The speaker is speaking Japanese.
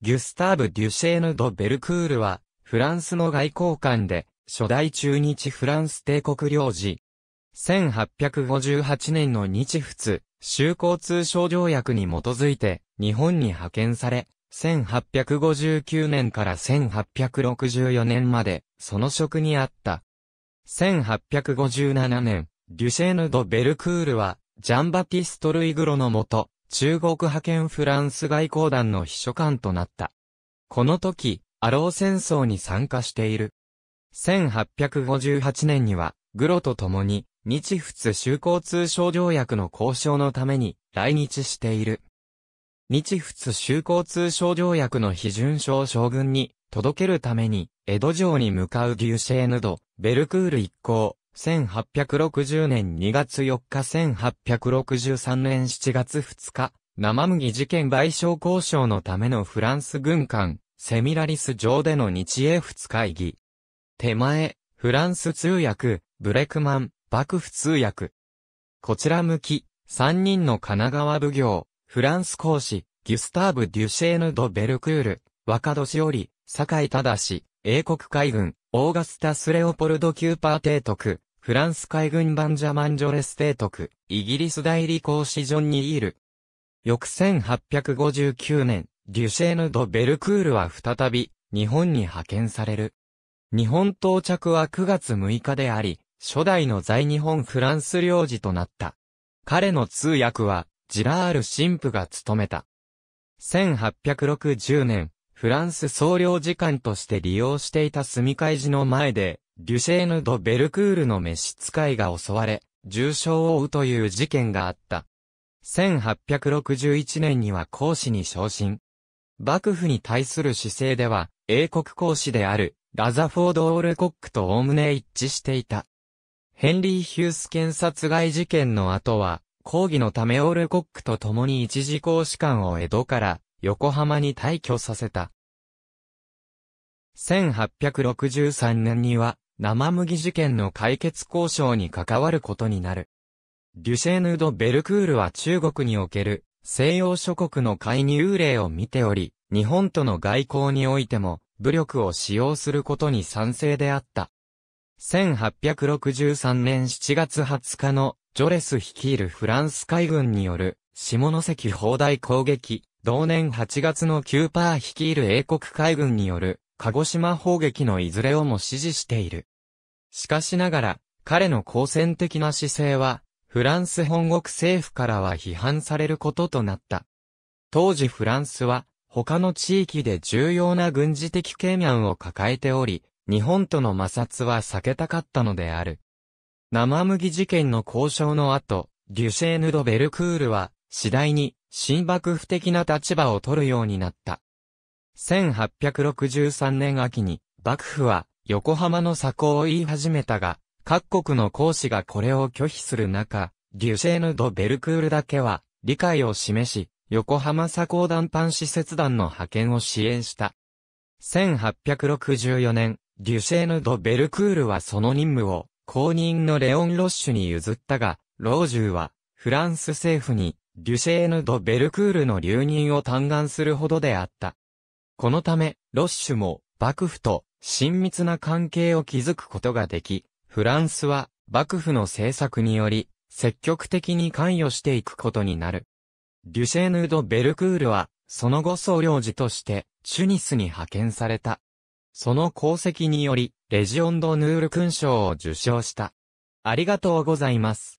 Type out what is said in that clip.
ギュスターブ・デュシェーヌ・ド・ベルクールは、フランスの外交官で、初代中日フランス帝国領事。1858年の日仏、修好通商条約に基づいて、日本に派遣され、1859年から1864年まで、その職にあった。1857年、デュシェーヌ・ド・ベルクールは、ジャンバティスト・ルイグロのもと、中国派遣フランス外交団の秘書官となった。この時、アロー戦争に参加している。1858年には、グロと共に、日仏修好通商条約の交渉のために来日している。日仏修好通商条約の批准書を将軍に届けるために、江戸城に向かう牛シェーヌド、ベルクール一行、1860年2月4日1863年7月2日、生麦事件賠償交渉のためのフランス軍艦、セミラリス上での日英二会議。手前、フランス通訳、ブレクマン、幕府通訳。こちら向き、3人の神奈川奉行、フランス公使、ギュスターブ・デュシェーヌ・ド・ベルクール、若年寄り、酒井忠英国海軍、オーガスタス・レオポルド・キューパー提督、フランス海軍版ジャマンジョレストク、イギリス代理公使ジョン・ニール。翌1859年、デュシェーヌ・ド・ベルクールは再び、日本に派遣される。日本到着は9月6日であり、初代の在日本フランス領事となった。彼の通訳は、ジラール神父が務めた。1860年、フランス総領事館として利用していた住み会寺の前で、デュシェーヌ・ド・ベルクールの召使いが襲われ、重傷を負うという事件があった。1861年には公使に昇進。幕府に対する姿勢では、英国公使である、ラザフォード・オールコックとおおむね一致していた。ヘンリー・ヒュース検殺害事件の後は、抗議のためオールコックと共に一時公使館を江戸から横浜に退去させた。1863年には生麦事件の解決交渉に関わることになる。デュシェーヌ・ド・ベルクールは中国における西洋諸国の介入例を見ており、日本との外交においても武力を使用することに賛成であった。1863年7月20日のジョレス率いるフランス海軍による下関砲台攻撃、同年8月のキューパー率いる英国海軍による鹿児島砲撃のいずれをも支持している。しかしながら、彼の好戦的な姿勢は、フランス本国政府からは批判されることとなった。当時フランスは、他の地域で重要な軍事的懸念を抱えており、日本との摩擦は避けたかったのである。生麦事件の交渉の後、デュシェーヌ・ド・ベルクールは、次第に、新幕府的な立場を取るようになった。1863年秋に、幕府は、横浜の鎖行を言い始めたが、各国の公使がこれを拒否する中、デュシェーヌ・ド・ベルクールだけは、理解を示し、横浜左高団パン施設団の派遣を支援した。1864年、デュシェーヌ・ド・ベルクールはその任務を、公認のレオン・ロッシュに譲ったが、老中は、フランス政府に、デュシェーヌ・ド・ベルクールの留任を嘆願するほどであった。このため、ロッシュも幕府と親密な関係を築くことができ、フランスは幕府の政策により積極的に関与していくことになる。デュシェヌード・ベルクールは、その後総領事としてチュニスに派遣された。その功績により、レジオンド・ヌール勲章を受章した。ありがとうございます。